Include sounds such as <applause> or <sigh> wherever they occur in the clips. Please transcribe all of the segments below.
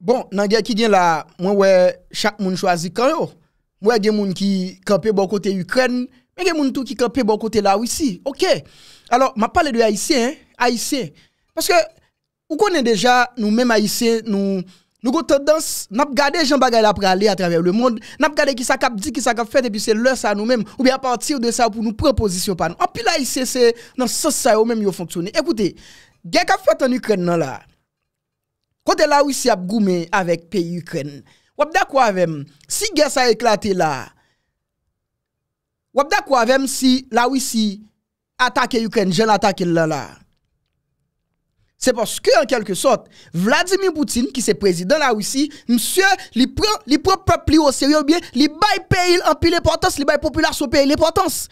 Bon, dans la guerre qui vient là, moi, ouais, chaque monde choisit quand yo. Moi, il y a des gens qui campent bon côté Ukraine, mais il y a des gens qui campent bon côté la Russie. OK. Alors, je parle de Haïtiens, hein, Haïtiens. Parce que, vous connaissez déjà, nous-mêmes Haïtiens, nous, nous avons tendance, nous regardons les gens qui aller à travers le monde, nous regardons qui ça dit, qui ça cap fait, et puis c'est l'heure ça nous-mêmes, ou bien à partir de ça pour nous proposer par nous. En plus, Haïtiens, c'est dans ce sens ça, eux-mêmes, ils fonctionnent. Écoutez, qu'est-ce qui fait en Ukraine, là, Kote la wisi ap goume avèk peyi Ukren. Wabda kwa vèm, si gen sa eklate la. Wabda kwa vèm si la wisi atake Ukren, jen atake lè la. Se poske an kelke sot, Vladimir Poutine ki se prezident la wisi, msye li pre prepli o seriobye, li bay peyil an pi lè potens, li bay popylar so peyil lè potens.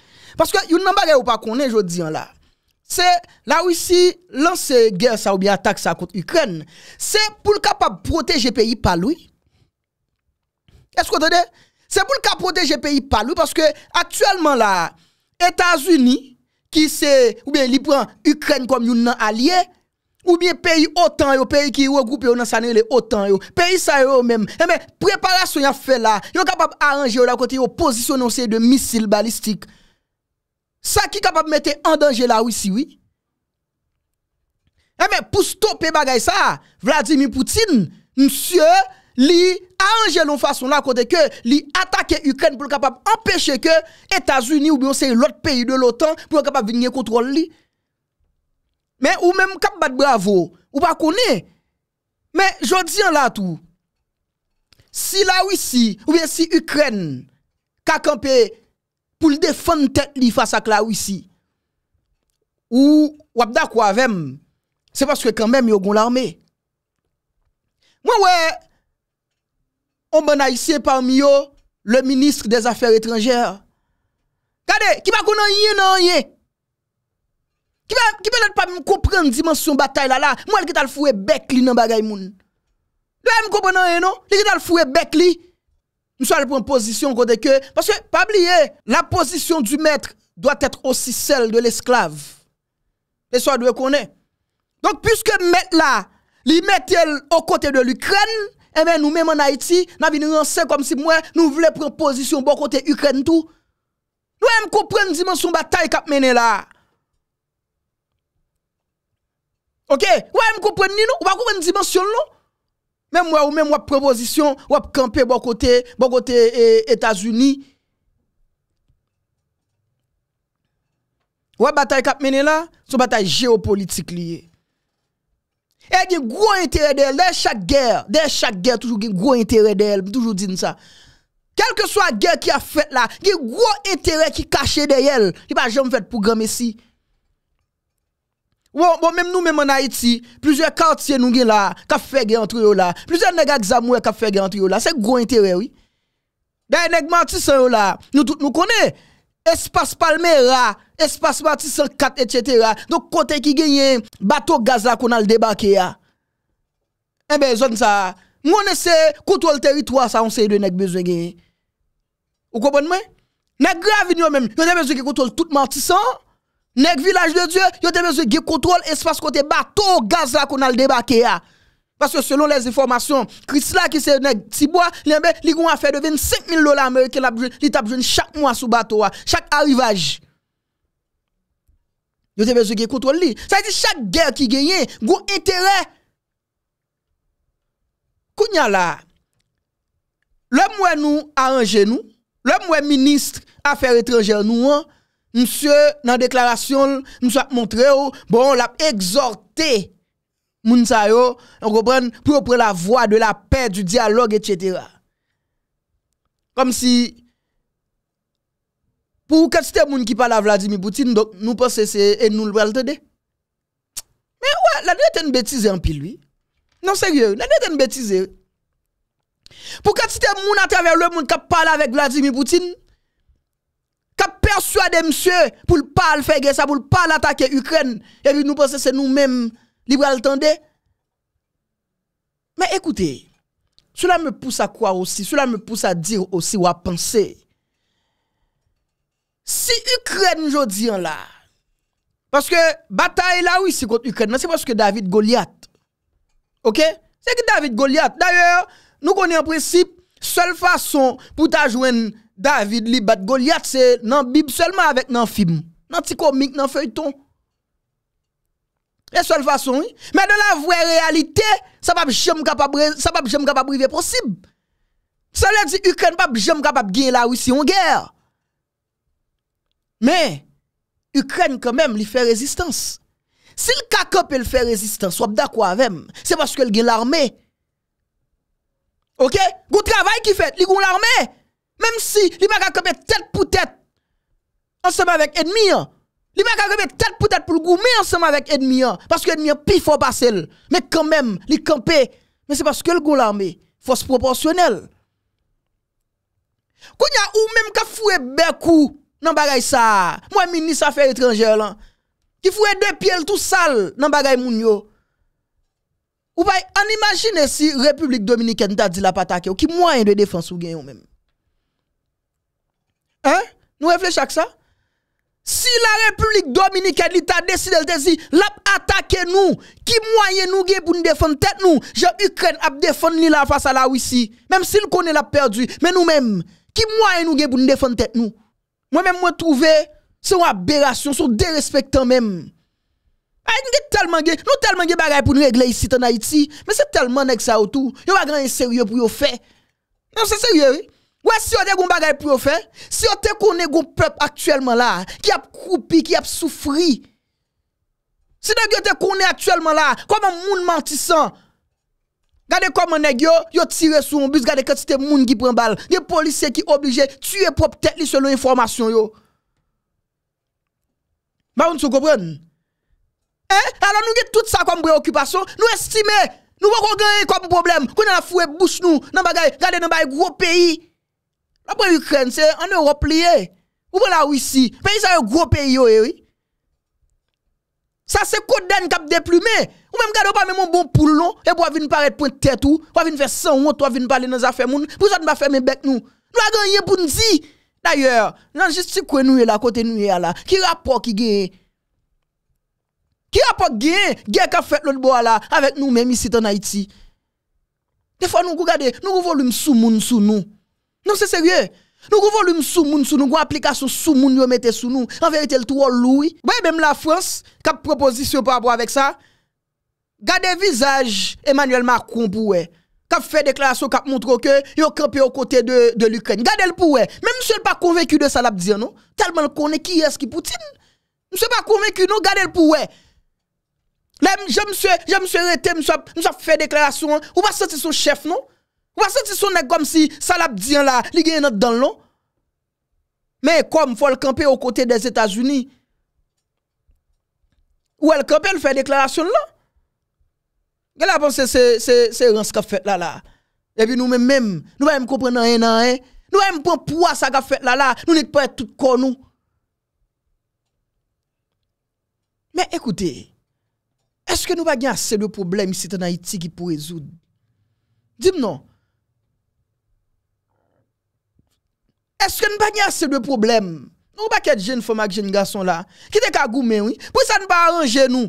Paske yon nan bagè ou pa konen jodi an la. Se la ou si lanse ger sa ou bi atak sa kont Ukren, se pou l kapab proteje peyi paloui. E sko te de? Se pou l kapab proteje peyi paloui, paske aktuellement la, Etats-Uni, ki se ou bi li pran Ukren kom yon nan alye, ou bi peyi otan yo, peyi ki yo grope yo nan sanye le otan yo, eh peyi sa yo men, e men, preparasyon yon fe la, yon kapab aranje yo la konti yo posisyon nou se de misil balistik, sa ki kapap mette an danje la wisi wi? E eh men pou stoppe bagay sa, Vladimir Poutine, msye li anje loun fason la kote ke, li atake Ukren pou kapap empeshe ke, Etasuni ou biyon se lot peyi de lotan, pou kapap vinyen kontrol li. Men ou men mkap bat bravo, ou pa konen. Men jodi an la tou, si la wisi, ou biyon si Ukren, kakampe, pour le défendre tête li face à la Russie ou wap quoi c'est parce que quand même yo gon l'armée moi ouais on ben haïtien parmi eux, le ministre des affaires étrangères Regardez, qui va connaître rien rien qui peut qui peut pas comprendre dimension bataille là là moi qui t'a le fouet bec li dans bagay moun Le me comprendre non li t'a le fouet bec li nous sommes prendre position côté que. Parce que, pas oublier, la position du maître doit être aussi celle de l'esclave. Et ça doit connaître. Donc, puisque maître là, il met au côté de l'Ukraine, eh bien, nous même en Haïti, nous venons comme si moi, nous voulons prendre position bon côté Ukraine tout. Nous même comprendre la dimension bataille qu'a mené là. OK? Nous aimons comprendre, nous, on va comprendre dimension là. Mem wè ou men wè proposisyon wè p'kampè bò kote e, Etasuni. Wè batay kap menè la, sou batay geopolitik liye. E gen gro interè de lè chak gèr. Dè chak gèr toujou gen gro interè de lè. Toujou din sa. Kèlke so a gèr ki a fèt la, gen gro interè ki kache de lè. Ki pa jèm fèt pou gam esi. Bon, bon mèm nou mèm an Haiti, plüzyè kartye nou gen la, kafe gen antre yo la, plüzyè nega gzamou e kafe gen antre yo la, se gwen terè wè. Da yon neg matisan yo la, nou konè, espas palme ra, espas matisan kat et chetera, do kontè ki genyen, bato gaz la konan ldebake ya. Mèm ben zon sa, mwen esè, koutol teritwa sa, on se yon neg bezwen gen. Ou kon bon mwen? Neg grave nyo mèm, yon ne bezwen ki koutol tout matisan, Nèg village de Dieu, yo te besoin de contrôle espace côté bateau gaz là qu'on a débarqué ah. Parce que selon les informations, Chris là qui c'est nèg Tibois, il a fait de 25 000 dollars américains là, il tape chaque mois sous bateau ah. chaque arrivage. Yo te besoin de contrôle li. Ça veut dire chaque guerre qui gagne, gros intérêt. Kounya là, le moi nous arrange nous, le moi ministre affaires étrangères nous, hein monsieur, dans la déclaration, nous avons montré, bon, l'a exhorté, les gens on comprend, la voie de la paix, du dialogue, etc. Comme si, pour ait des gens qui parle à Vladimir Poutine, donc nous pensons que c'est et nous le Mais ouais, la n'est une bêtise en pile, lui. Non, sérieux, la n'est une bêtise. Pour que des moun à travers le monde qui parle avec Vladimir Poutine, Cap persuadé monsieur pour pas le faire ça, pour pas l'attaquer Ukraine. Et nous pensons c'est nous-mêmes libre à Mais écoutez, cela me pousse à croire aussi, cela me pousse à dire aussi ou à penser. Si Ukraine en là, parce que bataille là oui c'est contre Ukraine, c'est parce que David Goliath. OK C'est que David Goliath. D'ailleurs, nous connaissons en principe seule façon pour ta joindre David li bat golyat se nan bib selman avèk nan film. Nan ti komik nan feyton. E sol fason yi. Men nan la vwe realite, sa pap jem kapap brive prosib. Sa le di Ukren pap jem kapap gen la wisi yon ger. Men, Ukren kamem li fè rezistans. Si l kaka pè l fè rezistans, wap da kwa avèm, se baske l gen l armè. Ok? Gou travay ki fèt, li goun l armè. Mèm si li mè ka kopè tèt pou tèt ansèmè vèk edmiyan. Li mè ka kopè tèt pou tèt pou l'gou mè ansèmè vèk edmiyan. Paske edmiyan pi fò basèl. Mè kèmèm, li kèmpe. Mè se paske l'goulan mè fòs proporsyonel. Kou nya ou mèm ka fouè bè kou nan bagay sa. Mwen mini safè etranger lan. Ki fouè dè piel tout sal nan bagay moun yo. Ou bay an imagine si Republik Dominikè nta di la patake ou ki mwen yon dè defans ou gen yon mèm. Hein? Nous réfléchissons à ça. Si la République dominicaine l'État décide de dire, attaquer nous, qui moyen nous pour nous défendre tête nous, j'ai Ukraine à défendre la face à la Russie, même s'il connaît la perdu, mais nous-mêmes, qui moyen nous pour nous défendre nous? Moi-même, moi trouvé, c'est une aberration, c'est un dérespectant même. Ah, nous tellement tellement de choses pour nous régler ici en Haïti, mais c'est tellement nèg ça autour. y pas grand sérieux pour nous faire. Non, c'est sérieux. Ouè, si yo te kounen goun prepe aktuelman la, ki ap koupi, ki ap soufri. Si yo te kounen aktuelman la, koum moun mantisan. Gade koum moun neg yo, yo tire sou moun bis, gade koum moun giprembal. De polise ki oblije, tue prepe tek li selon informasyon yo. Maroun sou gopren? Eh, alo nou ge tout sa koum bre okupasyon, nou estime, nou vokon genye koum problem, koum nan afou e bouch nou, nan bagay, gade nan bagay gwo peyi. La pou yu kren se, an e wop liye. Ou pou la wisi. Men yi sa yon gro peyi yo ewi. Sa se koden kap de plume. Ou men m gade ou pa men moun bon pou loun. E pou a vin paret pou tete ou. Ou a vin fe san wot. Ou a vin pale nan zafè moun. Pou zot m pa fè men bek nou. Nou a ganyen pou nzi. D'ayor, nan jist si kwen nou e la kote nou e la. Ki rap po ki gen. Ki rap po gen. Gen ka fèt lout bo la. Awek nou men mi sit an Haiti. De fwa nou gou gade, nou gou volim sou moun sou nou. Non se serye, nou kou voli m sou moun sou nou, gwa aplikasyon sou moun yo mette sou nou, an verite l tou wou loui. Bwè mèm la Frans, kap proposisyon pou ap wèk sa, gade vizaj Emmanuel Macron pou wè. Kap fè deklarasyon, kap moutroke, yo krepe yo kote de l'Ukraine, gade l pou wè. Mèm msèl pa konveku de sa lap diyan nou, talman konè ki eski poutin. Msèl pa konveku nou, gade l pou wè. Lè msèl, jè msèl rete, msèl fè deklarasyon, ou pa sèti sou chef nou. Ou pas senti son nèg comme si ça l'a dit la li gen dans l'on. Mais comme faut le camper aux côtés des États-Unis. Ou elle camper elle fait déclaration là. Elle a pensé c'est c'est c'est ce qu'a fait là là. Et puis nous même même, nous même comprendre rien rien. Nous même pas poids ça qu'a fait là là, nous n'étions pas tout corps nous. Mais écoutez, est-ce que nous pas assez de problèmes ici en Haïti qui pour résoudre Dis-moi non. Est-ce que nous pas assez de problèmes Nous pas de jeunes, jeunes avec jeune garçon là. Qui te ka vous oui Pour ça nous pas arranger nous.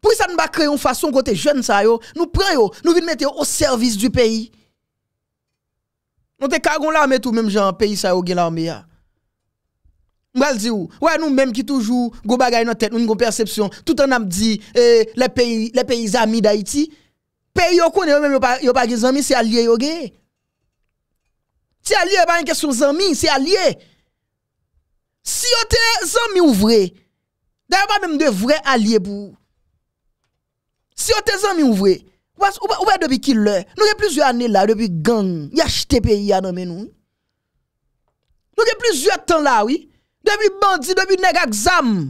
Pour ça nous pas créer une façon côté jeune ça yo, nous prenons, nous vinn mettre au service du pays. Nous te ka gon tout même genre pays ça yo gen l'armée là. M'bral di ou, ouais nous même qui toujours go bagay dans tête, nous une perception, tout en a dit eh, les pays les pays amis d'Haïti, pays yo connaît même yo pas yo des amis, c'est allié yo gen. Si a liye ba yon kesyon zanmi, si a liye. Si yo te zanmi ou vre, da yon pa mèm de vre a liye pou. Si yo te zanmi ou vre, ouwe dobi ki lè, nou ke plizye anè la, dobi gang, yache te peyi anè menou. Nou ke plizye tan la, oui. Dobi bandi, dobi negak zam,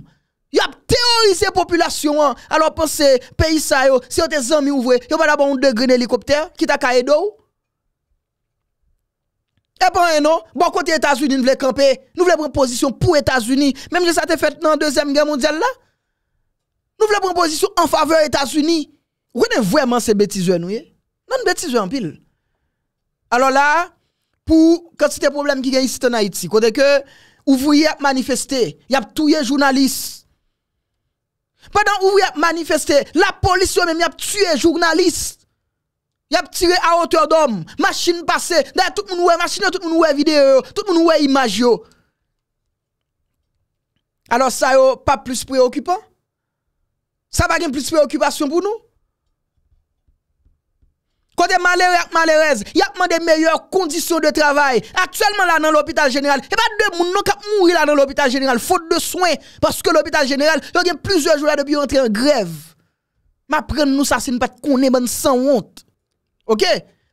yop teorize populasyon an, alo pwese peyi sa yo, si yo te zanmi ou vre, yon pa daba yon degren helikopter, kita ka edo ou. Et ben non, bon côté États-Unis nous voulons camper, nous voulons prendre position pour États-Unis, même si ça été fait dans la deuxième guerre mondiale là. Nous voulons prendre position en faveur États-Unis. Vous voyez vraiment ces bêtises nous eh? Non bêtises en pile. Alors là, pour quand c'était problème qui gagne ici en Haïti, côté que ouvriers manifesté, y a tué journalistes. Pendant ouvriers manifesté, la police même y a tué journalistes. Y a tiré à hauteur d'homme, machine passée, tout le monde machine, tout le monde ouais vidéo, tout le monde ouais image Alors ça n'est pas plus préoccupant Ça pas plus préoccupation pour nous Côté malheureux et il y a des meilleures conditions de travail. Actuellement là dans l'hôpital général, et pas de monde qui mourir là dans l'hôpital général faute de soins parce que l'hôpital général, il y a plusieurs jours là depuis entrer en grève. M'apprendre nous ça c'est pas est bonne sans honte. Ok,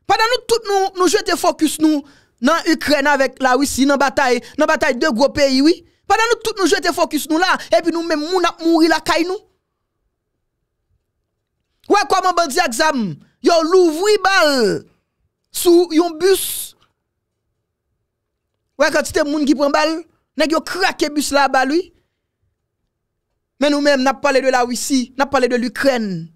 padan nou tout nou jete fokus nou nan Ukren avèk la wisi nan batay, nan batay dè gwo peyi wè, padan nou tout nou jete fokus nou la, epi nou men moun ap mouri la kay nou. Wè kwa moun bandi aksam, yo lou vwi bal sou yon bus, wè kwa tite moun ki pren bal, neg yo krake bus la bal wè, men nou men nap pale de la wisi, nap pale de l'Ukren.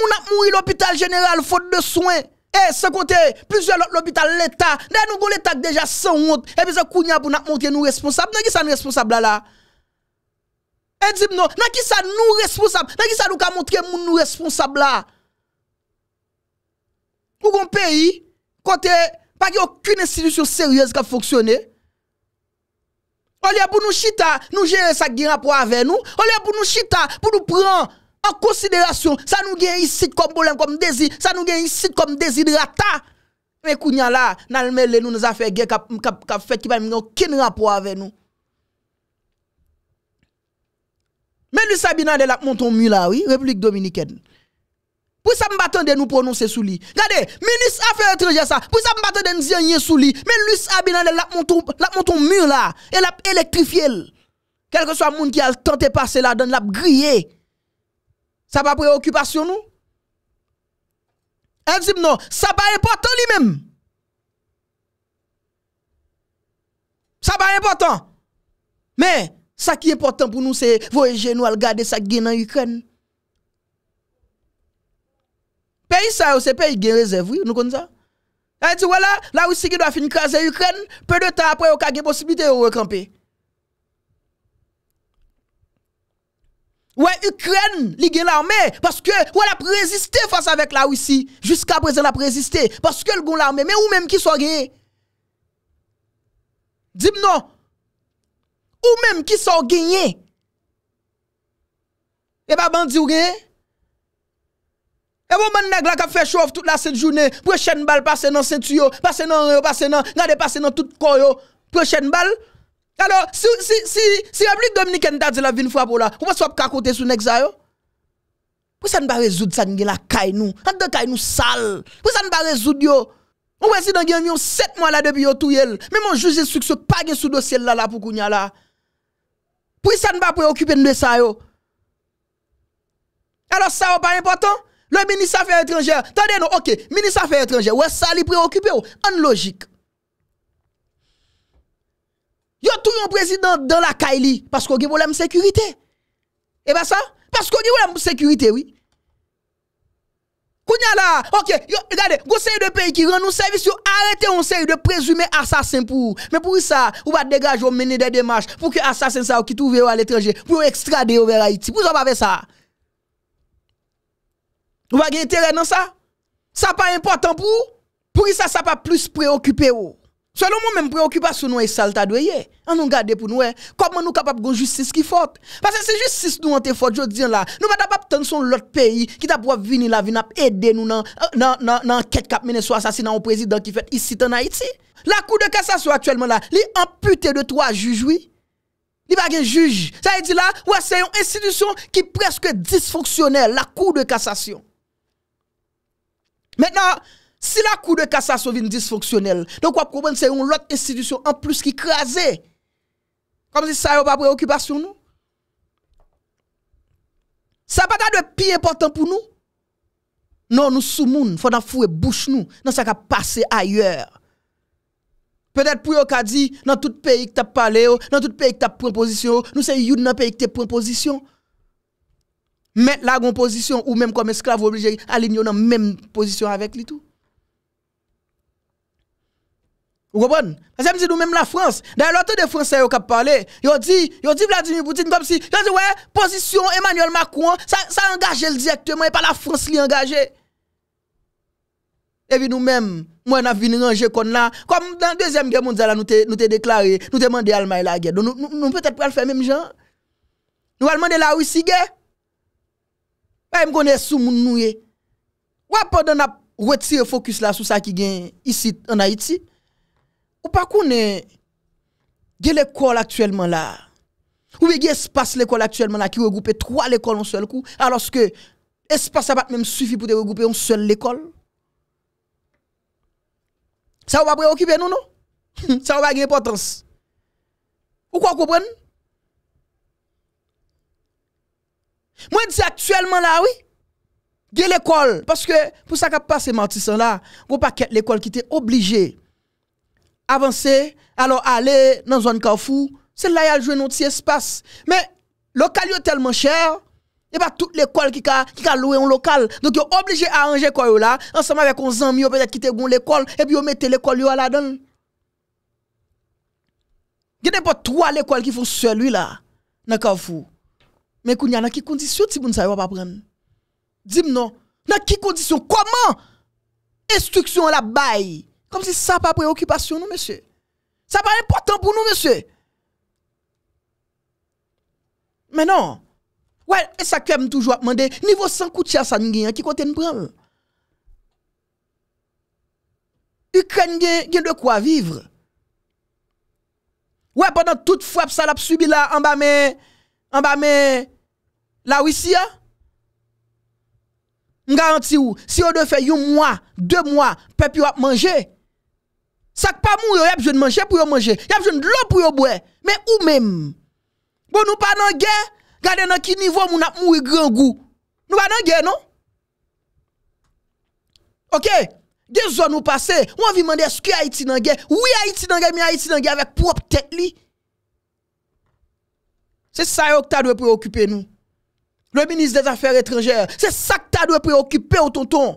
Moun ap moui l'hôpital jeneral fote de souen. E, se kote, plizye l'hôpital l'Etat. Nè yon goun l'Etat kdeja san wot. E pise koun ya pou nan ap montre nou responsab. Nan ki sa nou responsab la la? E, eh, di mnon, nan ki sa nou responsab? Nan ki sa nou ka montre nou responsab la? Moun goun peyi, kote, pa ki okun institusyon seryèz ka foksyone. Oli ya pou nou chita, nou jere sa gina pou ave nou. Oli ya pou nou chita, pou nou pran. en considération, ça nous gagne ici comme problème, comme désir, ça nous gagne ici comme déshydrata. Mais kounya là, nous mêlé nous nous affaires guerre cap cap fait qui pas aucun rapport avec nous. Mais lui Sabina de la monton mur là oui, République dominicaine. Pour ça de nous prononcer sous lui. Regardez, ministre affaires étrangères ça, pour ça de nous dire sous lui. Mais lui Sabina de la monton la monton mur là, elle a électrifié. Quel que soit monde qui a tenté passer là dans l'a grillé. Sa pa pre-okupasyon nou? El zib nou, sa pa repotan li menm. Sa pa repotan. Men, sa ki repotan pou nou se voyeje nou al gade sa gen nan Ukran. Pei sa yo se pei gen rezervi, nou kon za? El zi wala, la wisi ki do a fin kaze Ukran, pe de ta apre yo kage posibite yo rekampi. Ouè Ukren li gen l'armè, paske ouè la preziste fasa vek la Ouissi, jiska prezen la preziste, paske l'gon l'armè, men ou mèm ki son genye. Dib nou, ou mèm ki son genye, e pa bandi ou genye, e pou men neg la ka fechof tout la set jounè, prechen bal pase nan setuyo, pase nan reyo, pase nan, nade pase nan tout koyo, prechen bal, prechen bal, Yalo, si yon plik Dominik endadze la vin fwa pou la, wè swap kakote sou nek zay yo? Pwè sa nba rezoud sa gen la kay nou? An de kay nou sal? Pwè sa nba rezoud yo? Mwen si den gen vyon set mwa la debi yo tou yel. Mwen mwen juzi sou kse pagye sou dosyel la la pou kounya la. Pwè sa nba preokype ndesay yo? Yalo, sa wè pa importan? Lè, mini safè etranjè. Tande nou, ok, mini safè etranjè. Wè, sa li preokype yo? An logik. Yo tou yon prezident dan la kaili pasko gen volem sekurite. E ba sa? Pasko gen volem sekurite, oui. Kounya la, ok, yo, gade, gosey de peyi ki ren nou servis, yo arete yon sey de prezume asasen pou ou. Men pou yon sa, ou ba degaj ou mene de demache pou ki asasen sa ou ki tou veyo al etreje, pou yo ekstrade yo vera iti. Pou yon pa ve sa? Ou ba gen teren nan sa? Sa pa important pou ou? Pou yon sa, sa pa plus preokupè ou. Pou yon sa, sa pa plus preokupè ou. Salon moun men preokipa sou nou e salta dweye. An nou gade pou nou e. Koman nou kapap goun justice ki fote. Pase se justice nou an te fote, jo diyan la, nou pata pap tan son lot peyi, ki tap wap vini la, vini ap ede nou nan, nan, nan, nan, nan ket kap mene sou asasina an prezident ki fet isi tan Haiti. La kou de kasasyon aktuelman la, li ampute de to a jujoui. Li bagen juj. Sa yi di la, wè se yon insidisyon ki preske disfonksyonel, la kou de kasasyon. Mètena, wè se yon insidisyon ki preske disfonksyonel, Si la kou dwe ka sa sovin disfonksyonel, donk wap kou mwen se yon lot institisyon an plus ki kreaze, kom si sa yon pa pou yon kibasyon nou? Sa pa ta dwe pi important pou nou? Non, nou sou moun, fwa nan fwe bouch nou, nan sa ka pase ayer. Pedet pou yon ka di, nan tout peyi ki ta pale yo, nan tout peyi ki ta ponpozisyon yo, nou se yon nan peyi ki te ponpozisyon. Met la konpozisyon ou menm konme esklave ou obligye, alinyon nan menm ponpozisyon avek li tou. Wou gobon? Ase m di nou mèm la France, daya lòte de Fransè yo ka pale, yo di Vladimir Boutin, yo di wè, pozisyon Emmanuel Macron, sa engaje l di ektem, wè pa la France li engaje. Evi nou mèm, mwen avini ranger kon la, kom dan deyem ge mond zala, nou te deklare, nou deyem anmay la gen, nou m pète pral fè mèm jan, nou anman de la ou ici ge, wè m kon esou moun nou e, wè pod an ap wè ti e fokus la, sou sa ki gen yisi an Haiti, Ou pas qu'on est l'école actuellement là. Ou bien espace l'école actuellement là qui regroupe trois écoles en seul coup, alors que espace ça pas même suffit pour regrouper une seule école. Ça va préoccuper nous, non? <laughs> Ça va avoir importance. Ou quoi comprendre? Moi, je dis actuellement là, oui. de l'école. Parce que pour ça qu'a passé Martissan là, vous pas pas l'école qui était obligée avancer, alors aller dans zone carrefour, c'est là qu'il y a un espace. Mais le local est tellement cher, et pas toute l'école qui a qui a loué un local. Donc est obligé à arranger quoi là, ensemble avec un ami peut-être quitter l'école et puis on mettez l'école là-dedans. Il n'y a pas trois écoles qui font celui-là dans carrefour. Mais il y a dans qui condition si vous ne savez pas prendre. Dis-moi dans qui condition comment instruction la baille comme si ça pas préoccupation, nous, monsieur. Ça pas important pour nous, monsieur. Mais non. Ouais, et ça que me toujours demander, niveau sans couture, ça chasse qui côté nous prend? Ukraine a de quoi vivre. Ouais, pendant toute frappe ça l'a subi là en bas mais en bas mais la Russie. Je hein? garantis si on doit faire un mois, deux mois, peuple a manger. Sak pa moun yo yap jwen manje pou yo manje Yap jwen lo pou yo bwe Men ou men Bo nou pa nan gen Gade nan ki nivou moun ap moun yu gran gou Nou pa nan gen nou Ok De zon nou pase Mwen vi mande sku ya iti nan gen Ou ya iti nan gen mi ya iti nan gen Avek prop tek li Se sa yo kta dwe pou yo okupe nou Lo minist des afer etrenger Se sa kta dwe pou yo okupe ou tonton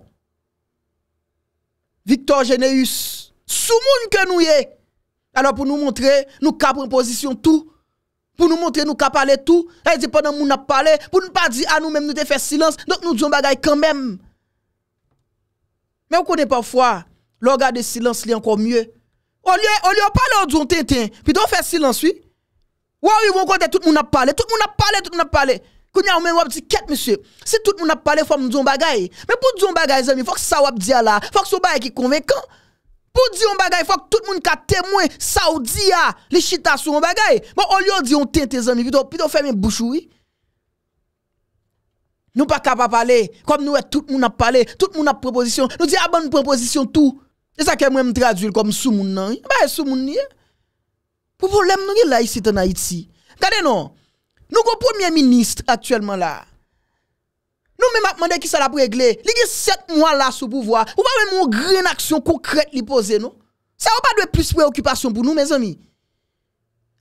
Victor Geneus sous moun que nous y Alors pour nous montrer, nous capons position tout. Pour nous montrer, nous capons parler tout. Et dit pendant nous n'a parlé, pour ne pas dire à nous-mêmes, nous te faire silence. Donc nous disons bagaille quand même. Mais on connaît parfois, l'organe de silence est encore mieux. Au lieu, au lieu parler, on dit on tintin. Puis on fait silence, oui. Ou ils vont côté, tout le monde a parlé, tout le monde a parlé, tout le monde a parlé. Quand un même dit quête monsieur, si tout le monde a parlé, faut me dire choses. Mais pour dire choses, il faut que ça wap dit là, faut que ce soit qui convaincant. Pou di yon bagay, fok tout moun ka temwen saoudiya li chita sou moun bagay. Mwen bon, ol yon di yon tente zanmi, pito fèm yon bouchoui. Nou pa kapap pale, kom nou e tout moun ap pale, tout moun ap proposition, nou di aban yon proposition tou. E sa ke mwen m tradwil kom sou moun nan, ba e sou moun ni. E. Pou pou lem nou yon la yisi tan Haiti. Gade nou, nou kon premier ministre aktuelman la, Nous même demandé qui ça l'a réglé. Il y a 7 mois là sous pouvoir. Ou pas même une grande action concrète li poser non. Ça va pas de plus préoccupation pour nous mes amis.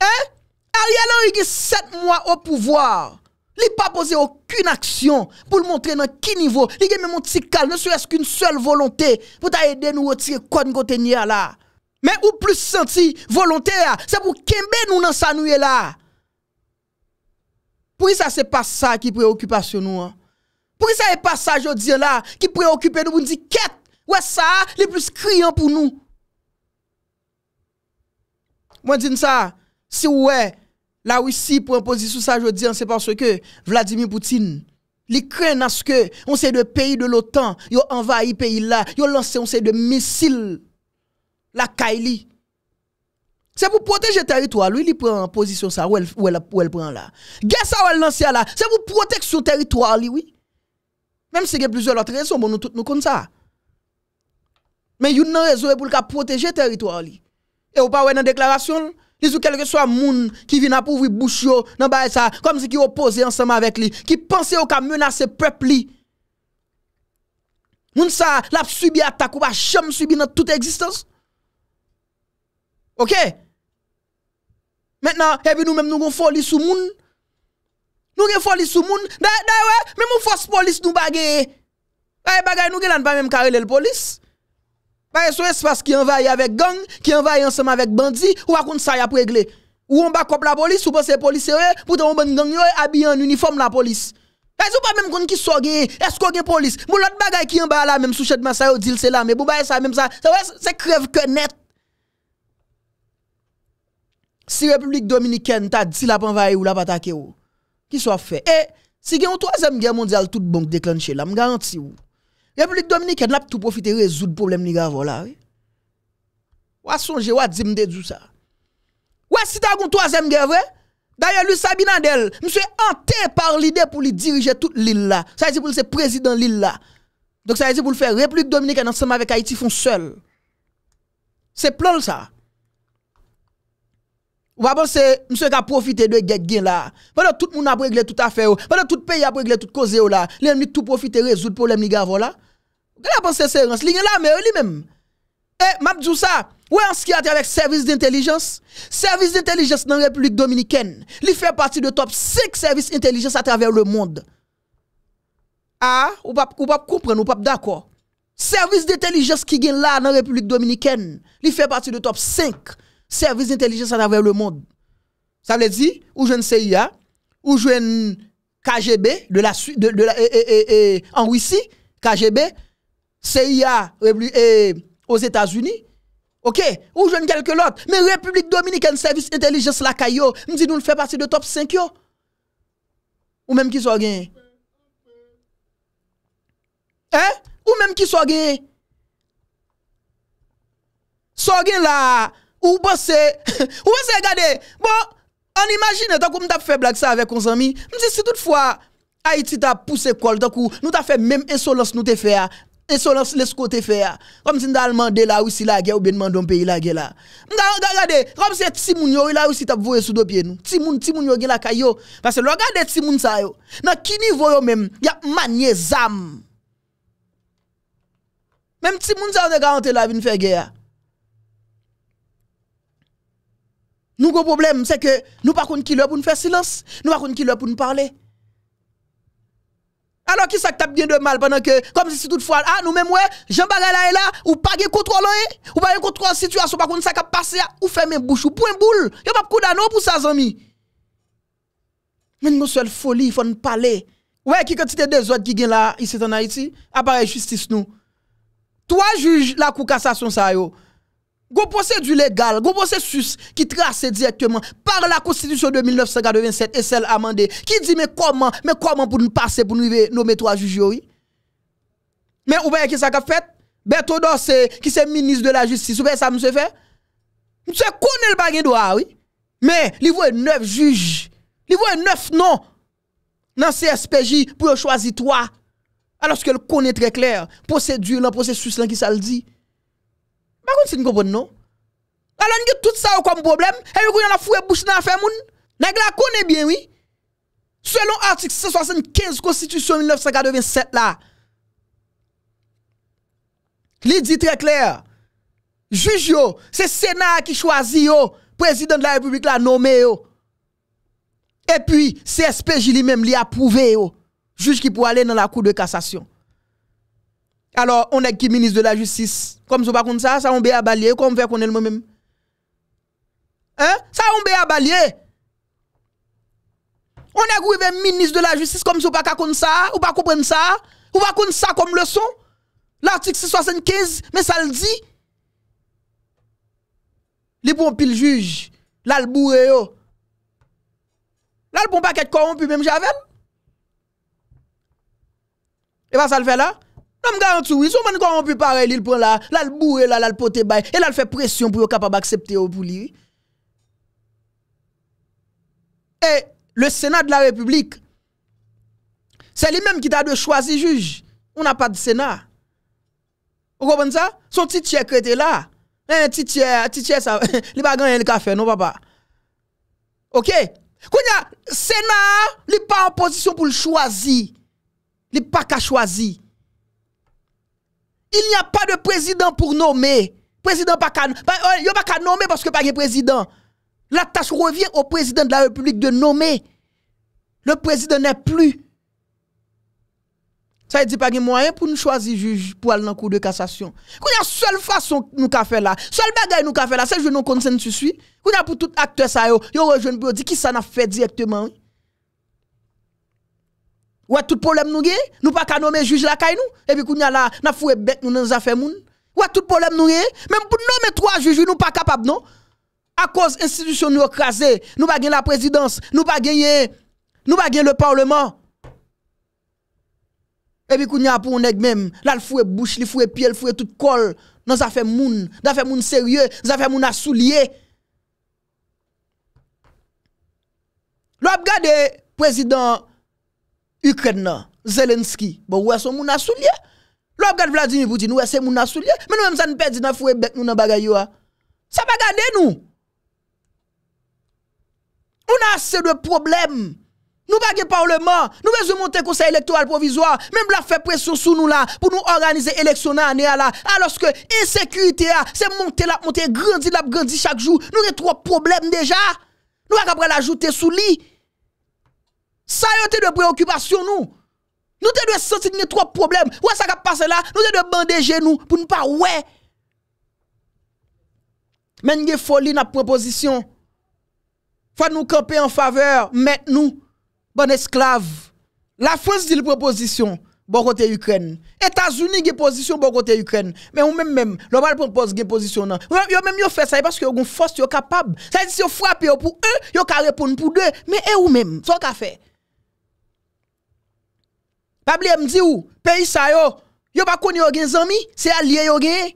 Hein? Ariel Henry qui 7 mois au pouvoir. Il n'a pas posé aucune action pour montrer dans qui niveau. Il a même un petit calme, ne serait-ce qu'une seule volonté pour t'aider nous retirer contre côté là. Mais ou plus senti volontaire, c'est pour kembe nous dans sa là. Pour ça, c'est pas ça qui préoccupe nous. Hein. Pwè sa e pa sa jodi an la ki preokupè nou pou ndi ket? Wè sa, li plus kriyan pou nou. Mwen din sa, si wè la wisi pou imposi sou sa jodi an, se panso ke Vladimir Poutine li kren aske onse de peyi de l'OTAN yo anvayi peyi la, yo lansè onse de misil la kaili. Se pou proteje teritouan li, li pren an posisyon sa wè l pran la. Gè sa wè l lansè la, se pou protej sou teritouan li, wè. Même s'il y a plusieurs autres raisons, bon, nous tous nous connaissons ça. Mais il y a une raison pour protéger le territoire. Et au pas dans la déclaration, les ou a que soit moun qui vient à ouvrir bouche dans ça comme si qui opposé ensemble avec lui qui pensait qu'il cas le peuple li moun ça l'a subi attaque ou pas jamais subi dans toute existence OK maintenant et puis nous même nous gon folie sous Nou gen folis ou moun, mè moun fos folis nou bagè. E bagè nou gen lan pa mèm kare lè l'folis. Bagè e sou es pas ki envaye avèk gang, ki envaye ansèm avèk bandi, ou akoun sa ya pregle. Ou an bakop la folis, ou pas se folis serè, pou te an ban gang yo, e abye an uniform la folis. Ou pa mèm kon ki soge, esko gen folis. Moun lot bagè ki envaye la mèm sou chèdman sa yo, dil se la mèm, mèm pou bagè sa mèm sa, se krev kè net. Si Republik Dominikèn ta di la panvaye ou la patake yo, qui soit fait. Et si il y a une troisième guerre mondiale, tout bon déclenchée, là, je garantis vous. République dominicaine, n'a pas tout profité résoudre le problème de la là. Oui? Ou à songer, ou à dire tout ça. Ou à si as une troisième guerre, D'ailleurs, lui, Sabinadel, suis hanté par l'idée pour lui diriger toute l'île là. Ça veut dire pour le président de l'île là. Donc ça veut dire pour le faire République dominicaine ensemble avec Haïti font seul. C'est plan ça. Ou pa pon se, msè yon ka profite dwe gèk gen la. Pwede tout moun apregle tout afè yo. Pwede tout peyi apregle tout koze yo la. Lèm ni tout profite rezout pou lèm ni gavò la. Ou pa pon se serens, li gen la mè yo li mèm. E, mabdjousa, wè e ans ki ate avèk servis d'intellijens? Servis d'intellijens nan Republik Dominikèn. Li fè pati de top 5 servis d'intellijens atraver le mond. Ha? Ou pa pou kompren, ou pa pou d'akò. Servis d'intellijens ki gen la nan Republik Dominikèn. Li fè pati de top 5 servis d'intellijens. service d'intelligence à travers le monde. Ça veut dire, ou jeune CIA, ou jeune KGB de la, de, de eh, eh, eh, en Russie, KGB, CIA aux États-Unis, ok, ou jeune quelque autres. Mais République Dominicaine, service intelligence la caillou, me dit nous le fait partie de top 5 yo. Ou même qui soit gagné. Hein? Ou même qui soit gagné. Soit là. Ou bose, <laughs> ou bose gade, bon, an imagine tok ou mta fe blak sa ave konsan mi, mse si tout fwa Haiti ta puse kol, tok ou nou ta fe menm ensolos nou te fe ya, ensolos lesko te fe ya, kwa mse ndalman de la wisi la ge ou benman don peyi la ge la. Mga gade, kwa mse timoun yo yi la wisi tap voye sou do pye nou, timoun, timoun yo gen la kayo, vase lo gade timoun sa yo, nan ki ni vo yo menm, ya manye zam. Menm timoun sa yon de gante la vin fe ge ya, Nou go problem se ke nou pa koun ki lè pou nou fè silans, nou pa koun ki lè pou nou parle. Ano ki sak tap gen de mal penan ke, kom si si tout fwa, ah, nou men mwen, jen bagay la e la, ou pa gen kontrol ane, ou pa gen kontrol ane situasyon, nou pa koun sak ap pase a, ah, ou fè men bouch ou pou en boule, yo pa pou kouda nou pou sa zami. Men monswe l foli, fò nou pale. Ou e ki kontite de zot ki gen la isi ton Haiti, apare justice nou. To a juj la kou kasa son sayo. Go procédure légale, go processus qui trace directement par la constitution de 1987 et celle amendée qui dit mais comment mais comment pour nous passer pour nous nommer trois juges oui. Mais ou bien qui ça a fait Beto qui c'est ministre de la justice ou bien ça monsieur fait Monsieur connaît le bagage droit oui. Mais il voit neuf juges, il voit neuf noms dans CSPJ pour choisir trois alors que le connaît très clair procédure, le processus là qui ça le dit. Par contre, si nous comprenons, alors nous tout ça comme problème, et nous avons foué bouche dans la fait moun. Nèg la connaît bien, oui. Selon article 175 Constitution 1987 là, il dit très clair, juge c'est le Sénat qui choisit yo, président de la République la nommé yo. Et puis, CSPJ lui-même l'a approuvé yo, juge qui pour aller dans la cour de cassation. Alors, on ek ki minis de la justis, kom sou pa kon sa, sa yon be a balye, kon mwen fè kon el mwen mèm. Hein? Sa yon be a balye. On ek ou even minis de la justis, kom sou pa ka kon sa, ou pa koupen sa, ou pa kon sa kom lè son. L'artik si 75, mè sa l'di. Li pou an pi l'juj, la l'bou e yo. La l'pou an pa ket kon, pou mèm javèl. E pa sa l'fè la, Non, me garantis, oui, son on corrompu pareil, il prend là, là le bourré là, là le poté bail, et là le fait pression pour capable accepter pour lui. Et le Sénat de la République, c'est lui-même qui t'a de choisir juge. On n'a pas de Sénat. Vous comprenez ça? Son petit qui était là. Un eh, petit tiers, ça, <laughs> il va gagner le café, non, papa? Ok? Quand Sénat, il n'est pas en position pour le choisir. Il n'est pas qu'à choisir. Il n'y a pa de prezident pou nomer. Prezident pa ka nomer, oh, yo pa ka nomer porske pa gen prezident. La tache revie au prezident de la republik de nomer. Le prezident n'è plu. Sa y di pa gen mwanyen pou nou chwazi juj pou al nan kou de kasasyon. Kou n'y a sol fason nou ka fè la. Sol bagay nou ka fè la. Se jounon konsen tu sui. Kou n'y a pou tout akte sa yo. Yo jounbou yo di ki sa na fè direktman yo. Ouais, tout problème nous gagne, nous pas qu'à nommer juge la caille nous. Et puis kounya là, n'a foué bête nous dans les affaires moun. Ouais, tout problème nous gagne, même pour nommer trois juges nous pas capable non. À cause institution nous écrasé, nous pas gagner la présidence, nous pas gagner nous pas gagner le parlement. Et puis kounya pour nèg même, là le foué bouche, le foué pied, le foué tout col dans les moun, dans affaires moun sérieux, dans affaires moun à soulier. L'op gade président Ukrèd nan, Zelenski, bo wè son moun a sou liè. Lò wè gade vladini vou di nou wè se moun a sou liè, men nou wè msa nou pedi nan fwe bek nou nan bagay yo a. Sa bagade nou. Nou nan ase de problem. Nou bagye parlement, nou wè zou montè konsè elektoral provizwa, men blè fè presyon sou nou la pou nou oranize eleksyonan anè a la. A lòske insekuitè a, se montè la, montè grandit la, grandit chak jou, nou wè tro problem deja. Nou wè gade apre la joute sou liè. Sa yo te dwe preokupasyon nou? Nou te dwe sosi dne tro problem? Ou an sa ka pase la? Nou te dwe bandege nou pou nou pa wè? Men gen foli na preposisyon. Fwa nou kepe en faveur, met nou. Bon esklave. La fwaz di l preposisyon, bon kote Ukren. Etas uni gen posisyon, bon kote Ukren. Men ou men men, loman gen posisyon nan. Yo men yo fwe, sa yo paske yo gon fwaz yo kapab. Sa yo si yo fwape yo pou un, yo ka repoun pou dwe. Men e ou men, sa yo ka fwe? Bab liye mdzi ou, pe isa yo, yo pa kon yo gen zami, se a liye yo gen.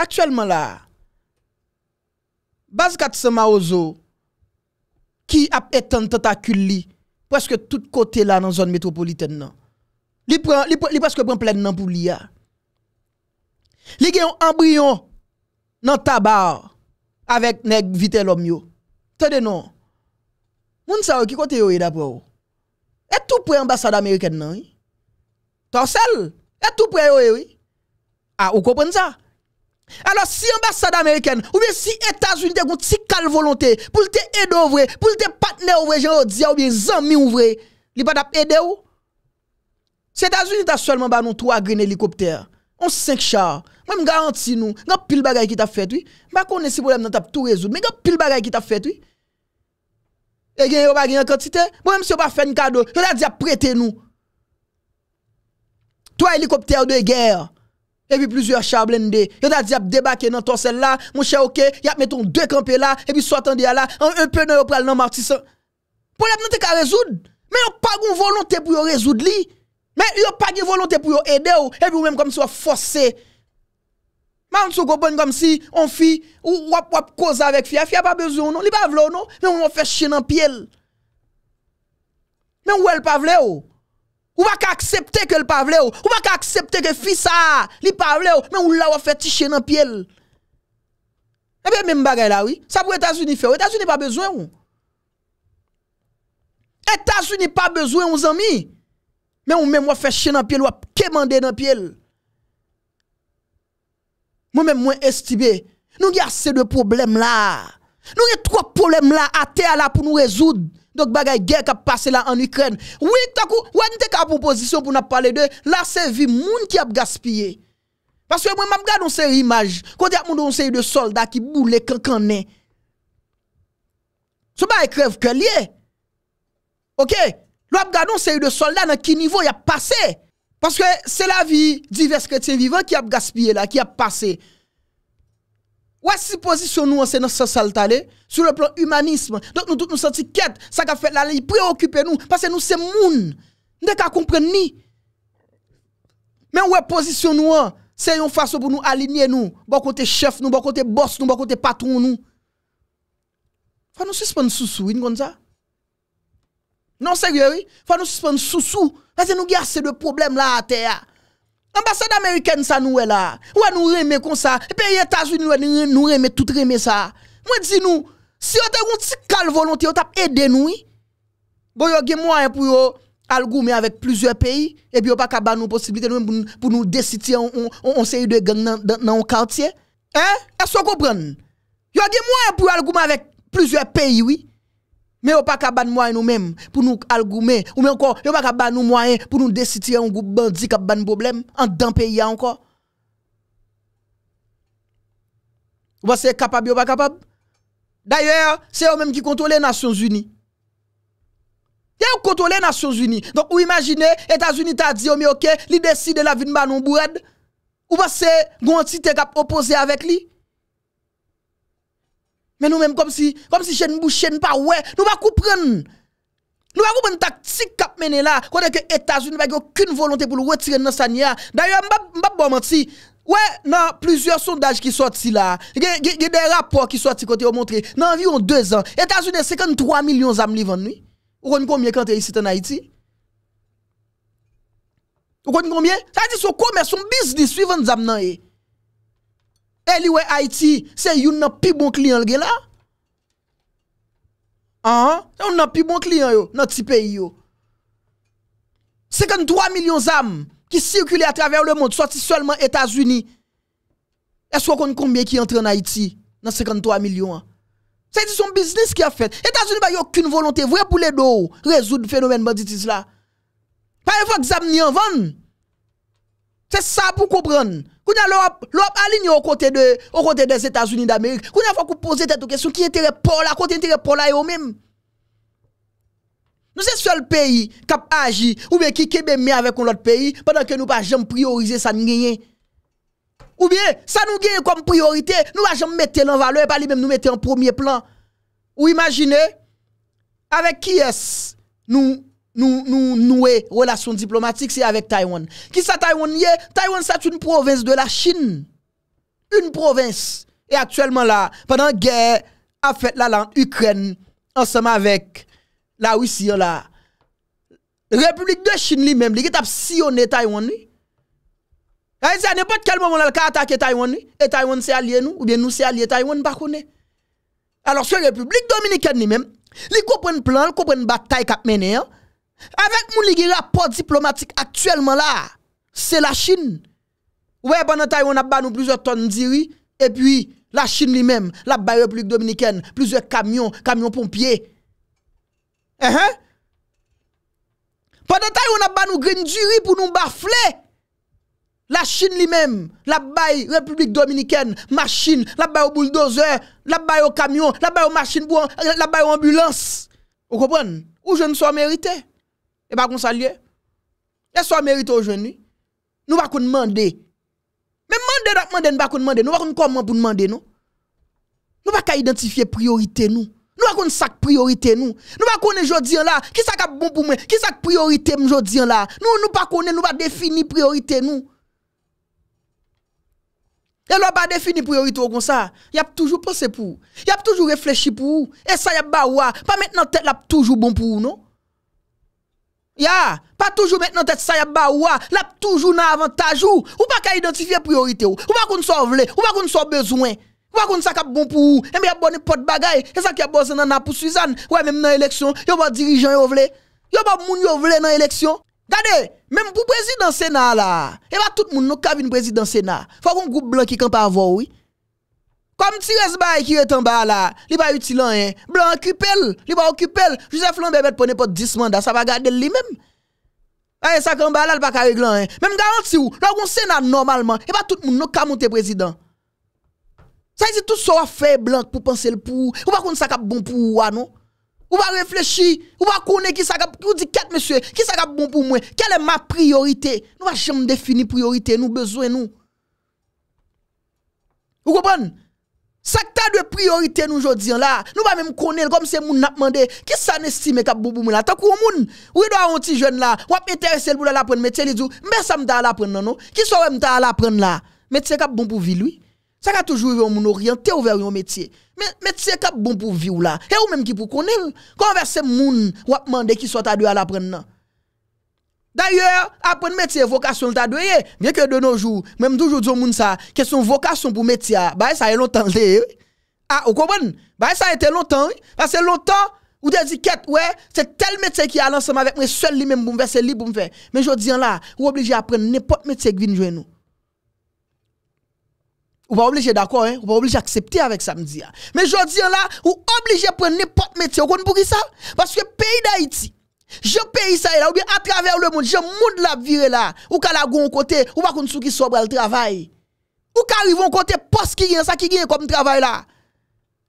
Aksuelman la, baz kat sema ozo, ki ap etan tenta kul li, pweske tout kote la nan zon metropoliten nan. Li pweske pren plen nan pou li ya. Li gen yon ambriyon nan tabar, avèk neg vitel om yo. Tede non. Moun sa wè ki kote yowè dap wè wè wè. E, e tou pre ambassade Ameriken nan wè. Tansèl. E tou pre yowè wè e, wè. A ah, wè kopen sa. Alo si ambassade Ameriken wè si Etaswini te goun ti kal volontè. Poul te edo wè. Poul te patne wè. Jè wè di wè zan mi wè. Li pa tap edè wè. Si Etaswini ta solman ban nou 3 green helikopter. 115 char. Mwen mga an ti nou. Gap pil bagay ki ta fèt wè. Mwen konen si problem nan tap tou rezout. Mwen gap pil bagay ki ta fèt wè. E gen yon pa gen yon kantite, mwen mse yon pa fen kado, yon la di ap prete nou. Troye helikopter de ger, e pi plizye chablen de, yon la di ap debake nan torsel la, mwen che ok, yon ap meton de kampe la, e pi satan de ya la, an yon prene yon pral nan martisan. Po yon ap nan te ka rezoud, men yon pa gen volante pou yon rezoud li, men yon pa gen volante pou yon ede ou, e pi mwen mse yon forse yon. Man sou gopon kom si, on fi, ou wap wap koza vek fi, a fi a pa bezwen ou nou, oh? li pa vle ou nou, men ou wap fe chen an pi el. Men ou el pa vle ou, ou wak a aksepte ke el pa vle ou, ou wak a aksepte ke fi sa, li pa vle ou, men ou la wap fe ti chen eh an pi el. Epe men bagay la ou, sa pou Etasouni fe ou, Etasouni pa bezwen ou. Oh. Etasouni pa bezwen ou zami, men ou men wap fe chen an pi el, wap ke mande nan pi el. Mwen mwen estibe, nou yase de problem la. Nou yase trok problem la a te ala pou nou rezoud. Dok bagay gèk ap pase la an Ukren. Ouye, takou, wè nite ka proposition pou nap pale de, la se vi moun ki ap gaspye. Paswe mwen mwen ap gade onseye imaj, kote ap moun donseye de solda ki boule kankanen. Sou ba ekrev ke liye. Ok, lò ap gade onseye de solda nan ki nivou yap pase. Paske se la vi, divers kretien vivan ki ap gaspye la, ki ap pase. Ouè si pozisyon nou an se nan sosal tale, sou le plan humanisme, donk nou tout nou santi ket, sa ka fet la li, preokipe nou, pase nou se moun, nou de ka kompre ni. Men ouè pozisyon nou an, se yon faso pou nou alinye nou, bo kote chef nou, bo kote boss nou, bo kote patron nou. Fwa nou se spen sou sou yon kon sa? Nan sèrye wè, fwa nou sifon sou sou, wè se nou gase de problem la a te ya. Ambasyade Ameriken sa nou wè la, wè nou reme kon sa, e peye etaj wè nou reme, nou reme, tout reme sa. Mwen di nou, si yo te yon ti kal volonti, yo tap ede nou wè, bo yo gemwa yon pou yo algoume avèk plüzyè peyi, e pi yo pa kaba nou posibilite nou wè pou nou desiti an, an se yon de gen nan an kantye, e so koupren, yo gemwa yon pou yo algoume avèk plüzyè peyi wè, Mais on pas capable moyen nous-mêmes pour nous algoumer ou même encore, on pas capable nous moyen pour nous décider un groupe bandit qui a ban problème en dans pays encore. Vous êtes capable ou pas capable D'ailleurs, c'est eux même qui contrôlent les Nations Unies. Ils contrôlent les Nations Unies. Donc, vous imaginez, les États-Unis t'a dit, oh, ok, ils décident la vie de Banon Bourad. Ou parce que, une entité qui opposé avec lui. Men nou men kom si, kom si chen pou chen pa we, nou ba koupren. Nou ba koupren taktik kap mene la, kote ke Etasouni ba ge okun volante pou lou wetire nan sa nye a. Daya mba boman ti, we nan plizye sondaj ki soti la, ge de rapor ki soti kote yo montre, nan viyon 2 an. Etasouni e 53 milyon zam li van nou. Ou koni konmye kante yi sitan Haiti? Ou koni konmye? Sa yi di sou komerson bisnis, suivan zam nan e. E liwe Haiti, se yon nan pi bon kliyan lge la? An? Se yon nan pi bon kliyan yo, nan ti peyi yo? 53 milyon zam ki sirkule a traver le moun, soti solman Etasuni, esko kon konbe ki entre nan Haiti, nan 53 milyon? Se yon bisnis ki a fet? Etasuni ba yon kine volante, vwe pou le do, rezoud fenomen baditis la? Faye fok zam ni anvan? Se sa pou kopran? Faye fok zam ni anvan? Koun a l'op aligné aux côtés de, au côté des États-Unis d'Amérique. Kuna a faut qu'on cette question qui intérêt pour la, côté intérêt pour la et même. Nous sommes le seul pays qui a agi ou bien qui est avec l'autre pays pendant que nous pas jamais prioriser ça Ou bien ça nous gagne comme priorité, nous pas jamais mettre en valeur pas lui-même nous mettre en premier plan. Ou imaginez avec qui est-ce nous nous nous nouer relations diplomatiques c'est avec Taïwan. Qui ça Taïwan Taïwan c'est une province de la Chine. Une province. Et actuellement là, pendant la guerre a fait là en Ukraine ensemble avec la Russie la République de Chine lui-même, elle qui sillonné Taïwan. C'est ah, à n'importe quel moment là, a attaqué Taïwan. Et Taïwan c'est allié nous, ou bien nous c'est allié Taïwan, pas connaît. Alors, sur la République dominicaine lui-même, Li comprend le plan, ils comprend une bataille a hein. Avec mon ligue rapport diplomatique actuellement là, c'est la Chine. Ouais, pendant taille, on a nous plusieurs tonnes d'iri, et puis la Chine lui-même, la Baie République Dominicaine, plusieurs camions, camions pompiers. Uh Pendant taille, on a battu green d'iri pour nous bafler, La Chine lui-même, la Baie République Dominicaine, machine, la Baie au bulldozer, la Baie au camion, la Baie aux machines, la Baie aux ambulances. Vous comprenez? Ou je ne sois mérité. E ba kon sa lye? E so a merito ou jwen ni? Nou bakoun mande? Men mande dak mande nou bakoun mande? Nou bakoun koman pou mande nou? Nou baka identifiye priorite nou? Nou bakoun sak priorite nou? Nou bakoun e jodi an la? Ki sak ap bon pou mwen? Ki sak priorite m jodi an la? Nou, nou bakoun e nou baka defini priorite nou? E lwa baka defini priorite ou kon sa? Yap toujou pose pou ou? Yap toujou reflechi pou ou? E sa yap ba ou a? Pa met nan tet la pou toujou bon pou ou nou? Ya, pa toujou mèt nan tèt sa yap ba ou a, lap toujou nan avantaj ou, ou pa ka identifiye priorite ou, ou pa kon so vle, ou pa kon so bezwen, ou pa kon sa kap bon pou ou, eme ya boni pot bagay, e sa ki ya bon se nan apou suizan, ou e menm nan eleksyon, yo ba dirijan yo vle, yo ba moun yo vle nan eleksyon, gade, menm pou prezident sena la, e ba tout moun nou kabin prezident sena, fwa kon goup blan ki kan pa avon ou, Kom ti res ba e kire tan ba la, li ba uti lan en. Eh. Blan kipel, li ba okipel. Jouzef lan bebet pwene po 10 manda, sa va gade li menm. Aye, sa kan ba la, li baka reglan en. Eh. Menm garanti ou, lakon senan normalman, e ba tout moun nou kamoute prezident. Sa e zi tout so a fe blan pou panse l pou ou. Ou bakoun sakap bon pou ou anou. Ou bak reflechi, ou bakoun e ki sakap, ki ou di ket meswe, ki sakap bon pou mwen. Kel e ma priorite? Nou va chem defini priorite nou, bezwen nou. Ou kopan? Ça de priorité nous aujourd'hui là, nous pas même connaître comme c'est moun n'a demandé qui ça n'estime qu'a boubou là tant qu'on moun. Oui doit un petit jeune là, ou e intéressé pour la prendre métier il dit mais ça m'ta la prendre non non. Qui soit m'ta la prendre là Métier cap bon pour vie lui. Ça e a toujours eu moun orienté vers un métier. Mais métier cap bon pour vie ou là. Et ou même qui pour connaître converser moun ou demander qui soit à deux à la prendre D'ailleurs, apprendre le métier, vocation t'a doué. Eh? Bien que de nos jours, même toujours dit monde ça, son vocation pour métier, bah ça été longtemps eh? Ah, vous comprenez Bah ça a été longtemps, eh? parce que longtemps ou des dit ouais, c'est tel métier qui a l'ensemble avec moi seul lui même pour me faire, c'est lui pour me faire. Mais je dis là, vous obligé à apprendre n'importe métier qui vient jouer nous. Ou pas obligé d'accord hein, ou pas obligé accepter avec ça me dit. Ah. Mais je dis là, ou obligé à prendre n'importe métier, vous comprenez pour qui ça Parce que pays d'Haïti Je peyi sa e la ou bi a traver non, le moun Je moun la vire la Ou ka la goun kote ou bakoun sou ki sobra l travay Ou ka rivon kote pos ki gen sa ki gen kom travay la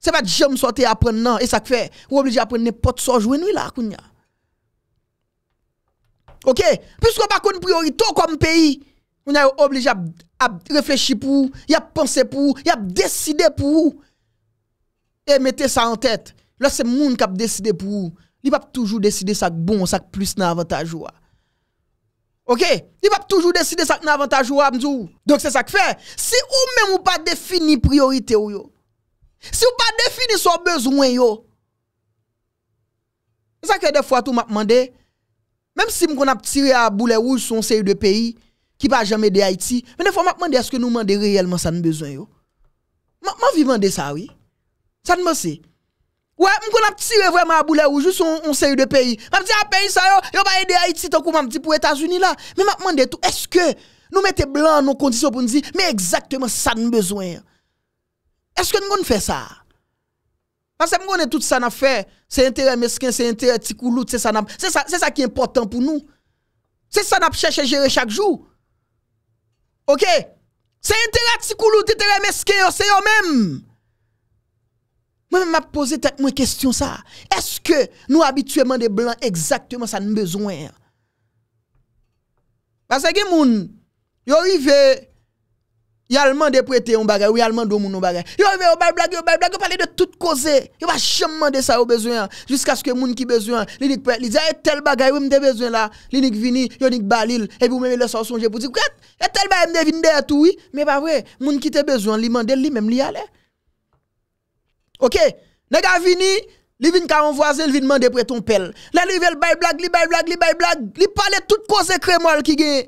Se pa di jem sote apren nan E sa kfe ou oblije apren ne pot sojwen wila akoun ya Ok? Pis kon bakoun priorito kom peyi Wina yo oblije ap reflechi pou Yap pense pou Yap deside pou E mette sa an tet La se moun kap deside pou Li pa pou toujou deside sak bon, sak plus nan avantaj wwa. Ok? Li pa pou toujou deside sak nan avantaj wwa mzou. Donk se sak fe. Si ou men mou pa defini priorite wyo. Si ou pa defini son bezwen wyo. Nen sa ke defwa tou m ap mande. Mem si m kon ap tire a boule wou son se yu de peyi. Ki pa jame de Haiti. Men defwa m ap mande aske nou mande reyelman san bezwen wyo. Man vivande sa wye. San m se. M se. Ouè, mwen kon ap tire vwèm a boulè ou, jous yon seri de peyi. Mwen ap dire a peyi sa yo, yo ba ede Haiti ton kou mwen ap dire pou Etats-Unis la. Mwen ap mande tou, eske nou mette blan nou kondisyon pou nou zi, mwen exactement sa nou bezwen. Eske mwen kon fè sa? Mwen se mwen kon etoute sa na fè, se yon terè mesken, se yon terè tikoulout, se yon terè... Se sa ki important pou nou. Se sa na p chèche jere chak jou. Ok? Se yon terè tikoulout, se yon terè mesken yo, se yo mèm. Moi-même, m'a posé tête de question ça. Est-ce que nous habituellement des blancs exactement ça nous besoin? Parce que les moun, yo rive, yalman de prêter un bagage, ou yalman de mon bagage. bagay. Yo rive, yo bal blague, yo bal blague, ils parlent de tout cause. ne va jamais de ça au besoin. Jusqu'à ce que mon qui besoin, ils disent, « li dit, tel bagage, me m'de besoin là, li nik vini, yo nik balil, et puis même le son songés pour dire, et tel bagay me besoin de tout, oui. Mais pas vrai, mon qui te besoin, ils mande, ils même li allait. OK Nega a vini, li vin ka voisin, li vin demander près ton pel. Là li veut bay blague, li bay blague, li bay blague, li parler tout cause crémol qui gagne.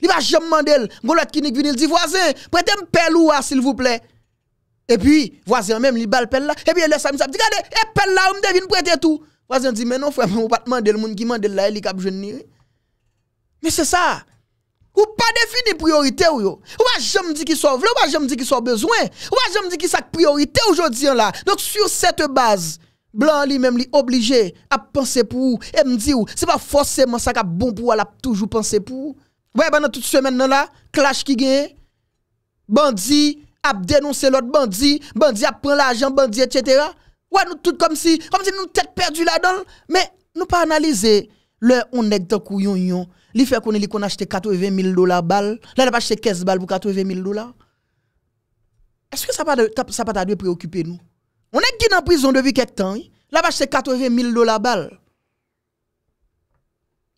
Li va jamais mandel. Golot qui nique vini, il dit voisin, prêtez moi pel ou ah, s'il vous plaît. Et puis voisin même li bal pel là, et puis le samedi ça dit regardez, et eh, pel là on devine prêter tout. Voisin dit mais non frère, on pas demander le monde qui mandel là, il cap jeune ni. Mais c'est ça. Ou pa defini priorite ou yo. Ou a jom di ki so vle, ou a jom di ki so bezwen. Ou a jom di ki sak priorite ou jodiyan la. Donk sur sete baz, blan li menm li oblije ap panse pou ou. E mdi ou, se pa forceman sak ap bon pou ou, ap toujou panse pou ou. Ou a banan tout semen nan la, clash ki gen, bandi ap denonsen lot bandi, bandi ap pren la ajan bandi, etc. Ou a nou tout kom si, kom si nou tèk perdu la don, men nou pa analize le onekdok ou yon yon. Li fait qu'on qu'on acheté 80 000 dollars balle. Là, il a acheté 15 balles pour 80 000 dollars. Est-ce que ça pas ça pas de préoccuper nous? On est qui en prison depuis quelques temps. Là, il a acheté 80 000 dollars balle.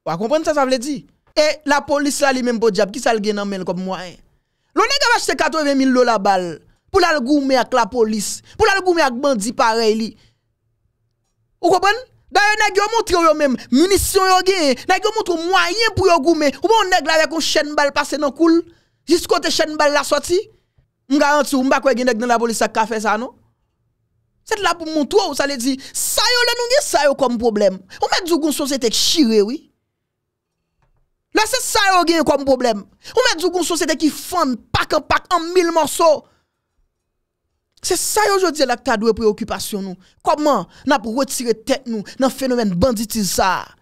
Vous comprenez ça, ça veut dire? Et la police là, lui-même, pour diable, qui ça le gagne en comme moi L'on hein? est acheté 80 000 dollars balle pour la goumer avec la police, pour la goumer avec bandit pareil. Vous comprenez? Da yon neg yon montri yon menm, munisyon yon gen, neg yon montri yon mwayen pou yon goumen, ou bon neg la vek yon chen bal pase yon koul, jist kote chen bal la soti, mga renti ou mba kwe gen neg den la boli sa kafe sa, no? Set la pou montri ou sa le di, sayo le nou gen sayo kom problem, ou men djou goun sosete ki shire, oui? La se sayo gen yon kom problem, ou men djou goun sosete ki fon, pak an pak, an mil morsou, Se sa yo jodi la ki ta dwe preokupasyon nou? Koman nan pou wetire tek nou nan fenomen banditisar?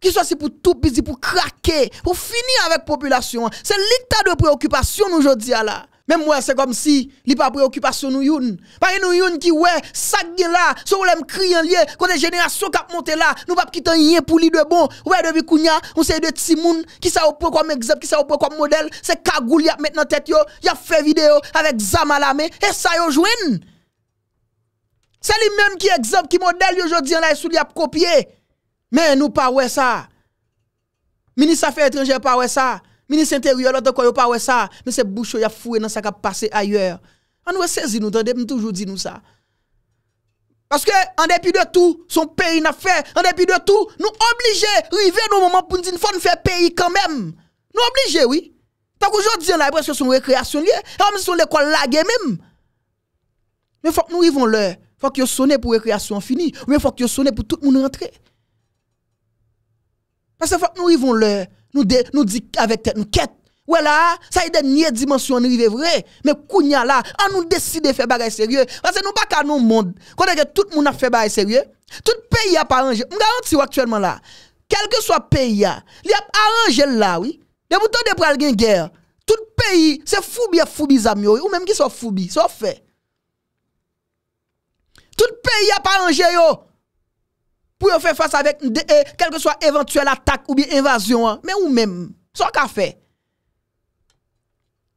Ki sa si pou tou pizi, pou krake, pou fini avèk populasyon. Se li ki ta dwe preokupasyon nou jodi la? Même moi, c'est comme si, il pas préoccupation nous youn. Pas nous youn qui ouais, ça gen là, so problème en lieu, quand les générations qui monté là, nous pas quitter rien pour lui de bon. Ouais, depuis Kounia, on sait de Timoun, qui ça quoi comme exemple, qui ça quoi comme modèle, c'est Kagoul y a maintenant tête yo, y'a a fait vidéo avec Zama la et ça yo jouen. C'est lui-même qui exemple, qui modèle yo jodi l'a sous lui a copié. Mais nous pas ouais ça. Ministre affaires étrangères pas ouais ça. Mini senter yon lote kwa yon pa we sa, men se boucho ya fwe nan sa ka pase ayer. An we sezi nou, tan dep ni toujou di nou sa. Paske an depi de tou, son peyi na fe, an depi de tou, nou oblije, rive nou mouman pou ni din, fwa nou fe peyi kanmem. Nou oblije, oui. Tak oujou di yon la, epwè se son rekreasyon liye, ham se son le kwa lagye mim. Men fwa ki nou yivon lè, fwa ki yo sone pou rekreasyon fini, men fwa ki yo sone pou tout moun rentre. Paske fwa ki nou yivon lè, Nou di avèk tè, nou kèt. Ouè la, sa yè denye dimensyon nou vive vre. Mè kounya la, an nou deside fè bagay sèrye. Wase nou baka nou moun. Kone ke tout moun ap fè bagay sèrye. Tout peyi ap aranje. M garanti wak tèlman la. Kelke swa peyi a. Li ap aranje la, oui. De bouton de pral gen gèr. Tout peyi, se fubi a fubi zami yo. Ou mèm ki sou fubi, sou fè. Tout peyi ap aranje yo. pour faire face avec eh, quelque que soit éventuelle attaque ou bien invasion, hein. mais ou même, sans qu'a fait.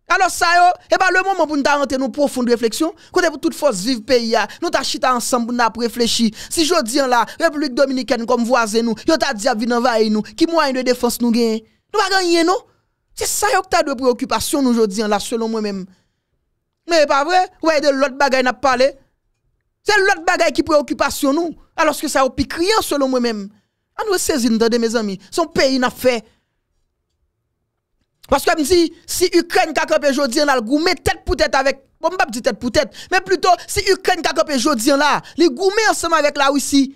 Alors ça, yo, et eh pas ben, le moment pour nous rentrer dans une profonde réflexion, côté pour toute force vivre pays, nous t'a ensemble pour nous réfléchir. Si je dis la République Dominicaine comme voisin nous, yo t'a dit à venir nous, qui moyen de défense nous gagne Nous pas gagner non C'est ça yo que t'as de préoccupation nous en la selon moi-même. Mais pas vrai, ouais de l'autre bagaille n'a parlé, c'est l'autre bagaille qui préoccupation nous. Alors que ça au plus rien selon moi-même. On ah, nous saisir de mes amis. Son pays n'a fait. Parce que je me dis, si Ukraine a campé aujourd'hui, on a goumé tête pour tête avec. Bon, pas dit tête pour tête. Mais plutôt, si Ukraine a campé aujourd'hui, là, les goumé ensemble avec la Russie.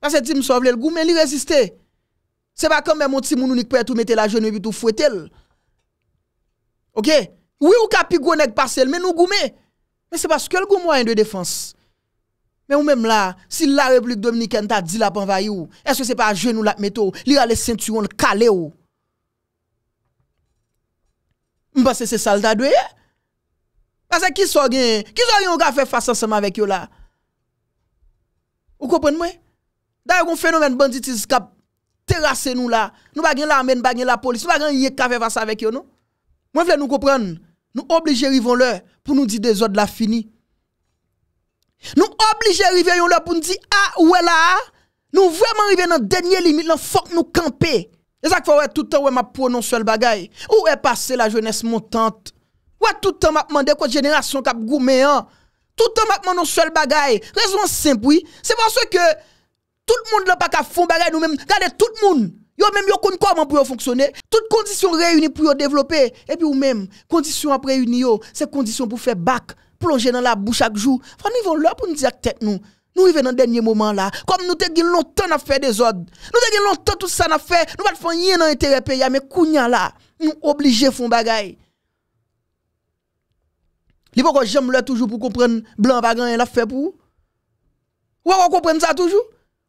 Parce que me sauve le goumé, il Ce C'est pas comme même un petit moun qui peut tout mettre la genouille et tout fouetter. Ok? Oui, ou capi pi passer, mais nous goumé. Mais c'est parce que le goumé moyen de défense. Men ou menm la, si la Republik Dominiken ta di la panvay ou, eswe se pa a jwen nou la met ou, li alè sentyon kalè ou. Mwen pasè se salta dwe. Pasè ki so gen, ki so gen ou ka fe fasa seman vek yo la. Ou kopren mwen? Da yon fenomen banditiz ka terase nou la, non? nou bagen la men, bagen la polis, nou bagen ye ka fe fasa vek yo nou. Mwen vle nou kopren, nou oblige rivon lè, pou nou di dezod la fini. Nou oblige rive yon lò pou nou di a ou e la a Nou vwèman rive nan denye limit lan fòk nou kampe E zak fò wè toutan wèman prononswèl bagay Ou wè passe la jounès montante Wè toutan wèman dek wò jenèrasyon kap goumeyan Toutan wèman non swèl bagay Rezon semp wè Se panso ke tout moun lò pa kap fon bagay nou mèm Gade tout moun Yo mèm yo kon kòman pou yo fonksyonè Tout kondisyon reyouni pou yo devlopè E pi ou mèm Kondisyon ap reyouni yo Se kondisyon pou fè bak Ou mèm plonger dans la bouche chaque jour. Faut nous là pour nous dire tête nous. Nous dans le dernier moment là. Comme nous avons longtemps à faire des ordres. Nous avons longtemps tout ça à faire. Nous ne faisons rien dans l'intérêt pays. Mais Kounia là, nous obligés de faire des choses. Il faut que toujours pour comprendre blanc bagan et la fait pour. Ou on comprend ça toujours?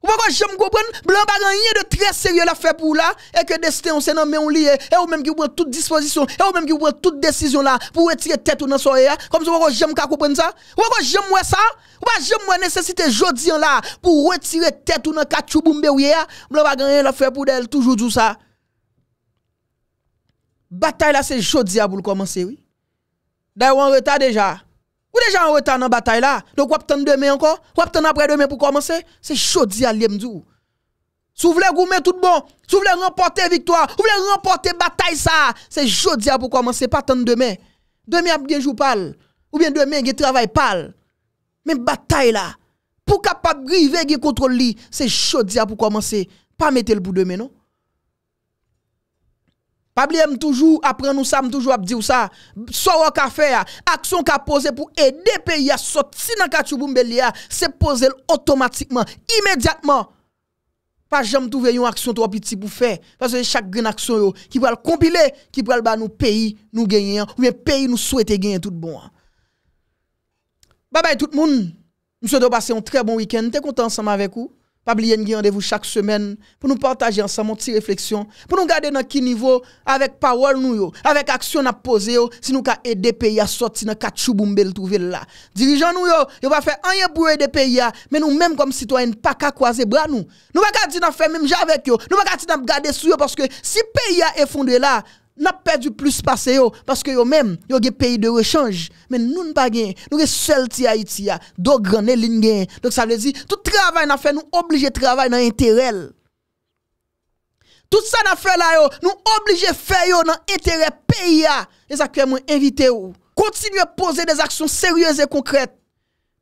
Ou pas quoi, j'aime comprendre, blanc pas rien de très sérieux la fait pour là, et que destin, on se nomme on lié, et ou même qui prend toute disposition, et ou même qui prend toute décision là, pour retirer tête ou dans soirée, comme ça, ou pas j'aime comprendre ça, ou pas j'aime moi ça, ou pas j'aime nécessité jodi là, pour retirer tête ou dans kachouboumbe ou là blanc pas rien la fait pour elle toujours tout ça. Bataille là, c'est jodi à pour commencer, oui. D'ailleurs, on retard déjà. Ou déjà en retard dans la bataille là. Donc, ou attendre demain encore. Ou attendre après demain pour commencer. C'est chaud dit à Liemdou. Si vous voulez goumer tout bon, si vous voulez remporter victoire, vous voulez remporter bataille ça, c'est chaud jodi pour commencer, pas attendre demain. Demain, il y a jour ou bien demain, il y a travail Mais bataille là, pour capable de griver, c'est chaud c'est jodi pour commencer, pas mettre le bout de demain, non? Abliye m toujou apren nou sa, m toujou ap di ou sa. So wak a fe a. Aksyon ka pose pou ede peyi a sot si nan kachou pou mbeli a. Se pose l otomatikman, imediatman. Fajan m tou ve yon aksyon tou api ti pou fe. Fajan yon chak grin aksyon yo. Ki vwal kompile, ki vwal ba nou peyi nou genyen. Ou men peyi nou souete genyen tout bon. Babay tout moun. M se do pase yon tre bon wikend. Te kontan saman vek ou. Pas oublier rendez-vous chaque semaine pour nous partager ensemble une réflexion, pour nous garder dans quel niveau avec parole nous avec action à poser si nous ka aider pays à sortir dans le trouver là. dirigeant nous yo, va va faire rien pour aider pays mais nous même comme citoyens pas ka croiser bras nous. Nous va garder dire faire même avec nous va garder sous parce que si pays a effondré là, n'a perdu plus passé yo parce que yo même yo des pays de rechange mais nous ne pas nous sommes seuls ti Haïti a do donc ça veut dire tout travail n'a fait nous obligé travail dans intérêt tout ça n'a fait là nous obligé faire yo dans intérêt pays a et ça que invité ou continuer à poser des actions sérieuses et concrètes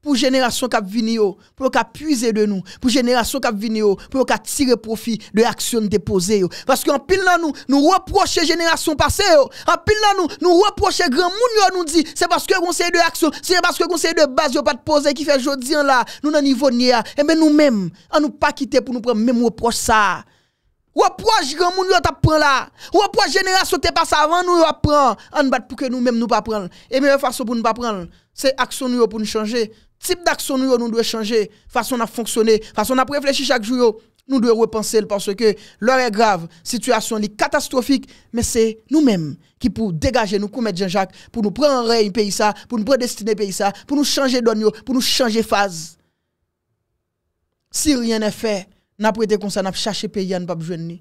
pour génération qui vini pour qu'a puiser de nous pour génération qui vini pour qu'a tirer profit de action déposée parce qu'en pile là nous nous reprocher génération passée en pile là nous nous reprocher grand monde nous dit c'est parce que conseil de action c'est parce que conseil de base yo pas de poser qui fait jodi là nous dans niveau ni et eh ben nous mêmes on nous pas quitter pour nous prendre même reproche ça Reproche grand monde yo t'a prend là. Reproche génération t'es passée avant nous yo en bat pour que nous même nous pas prendre. Et meilleure façon pour nous pas prendre, c'est action nous pour nous changer, type d'action nous, nous devons changer, façon à fonctionner, façon à réfléchir chaque jour, nous devons repenser parce que l'heure est grave, situation est catastrophique, mais c'est nous-mêmes qui pour dégager nous mettre Jean-Jacques, pour nous prendre en règne pays ça, pour nous prédestiner pays ça, pour nous changer d'onio, pour nous changer phase. Si rien n'est fait, n'a prêté comme ça, n'a cherché pays, n'a pas besoin de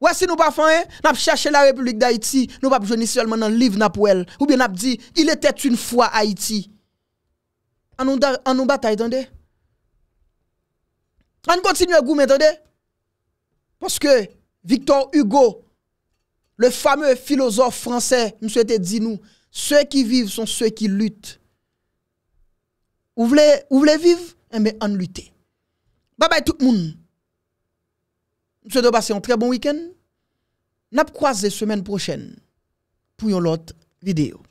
Ouais, si nous pas fait, n'a cherché la République d'Haïti, nous pas besoin seulement dans le livre n'a ou bien n'a dit il était une fois Haïti à nous, bataille, On continue à goûter, attendez. Parce que Victor Hugo, le fameux philosophe français, nous souhaitait dit nous, ceux qui vivent sont ceux qui luttent. Vous voulez, vivre? mais eh en lutter Bye bye tout le monde. Nous souhaitons passer un très bon week-end. N'a la semaine prochaine pour une autre vidéo.